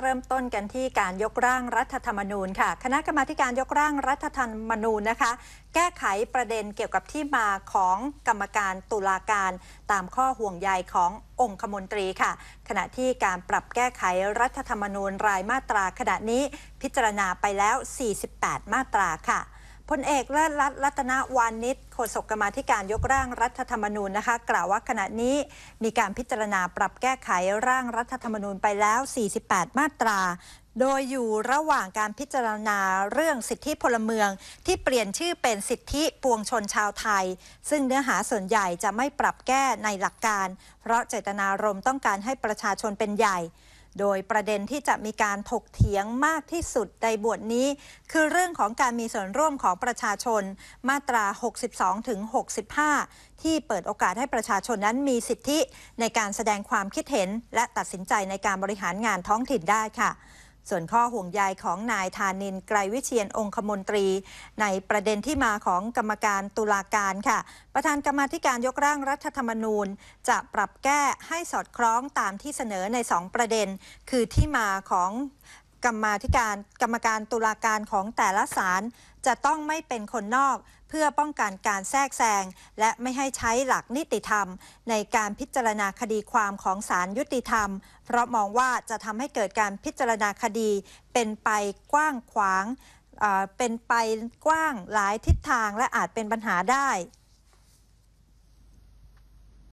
เริ่มต้นกันที่การยกร่างรัฐธรรมนูญค่ะคณะกรรมาการยกร่างรัฐธรรมนูญนะคะ แก้ไขประเด็นเกี่ยวกับที่มาของกรรมการตุลาการตามข้อห่วงใยขององคมนตรีค่ะ ขณะที่การปรับแก้ไขรัฐธรรมนูญรายมาตราขณะนี้พิจารณาไปแล้ว 48 มาตราค่ะพลเอกเลิศรัตน์รัตนวานิชโฆษกกรรมาธิการยกร่างรัฐธรรมนูญนะคะ กล่าวว่าขณะนี้มีการพิจารณาปรับแก้ไขร่างรัฐธรรมนูญไปแล้ว 48 มาตรา โดยอยู่ระหว่างการพิจารณาเรื่องสิทธิพลเมือง ที่เปลี่ยนชื่อเป็นสิทธิปวงชนชาวไทย ซึ่งเนื้อหาส่วนใหญ่จะไม่ปรับแก้ในหลักการ เพราะเจตนารมณ์ต้องการให้ประชาชนเป็นใหญ่โดยประเด็นที่จะมีการถกเถียงมากที่สุดในบทนี้ คือเรื่องของการมีส่วนร่วมของประชาชน มาตรา 62 ถึง 65 ที่เปิดโอกาสให้ประชาชนนั้นมีสิทธิในการแสดงความคิดเห็น และตัดสินใจในการบริหารงานท้องถิ่นได้ค่ะส่วนข้อห่วงใยของนายธานิน ไกรวิเชียนองคมนตรี ในประเด็นที่มาของกรรมการตุลาการค่ะ ประธานกรรมธิการยกร่างรัฐธรรมนูญ จะปรับแก้ให้สอดคล้องตามที่เสนอใน2ประเด็น คือที่มาของกรรมาธิการกรรมการตุลาการของแต่ละศาลจะต้องไม่เป็นคนนอกเพื่อป้องกันการแทรกแซงและไม่ให้ใช้หลักนิติธรรม ในการพิจารณาคดีความของศาลยุติธรรม เพราะมองว่าจะทำให้เกิดการพิจารณาคดีเป็นไปกว้างขวางเป็นไปกว้างหลายทิศทางและอาจเป็นปัญหาได้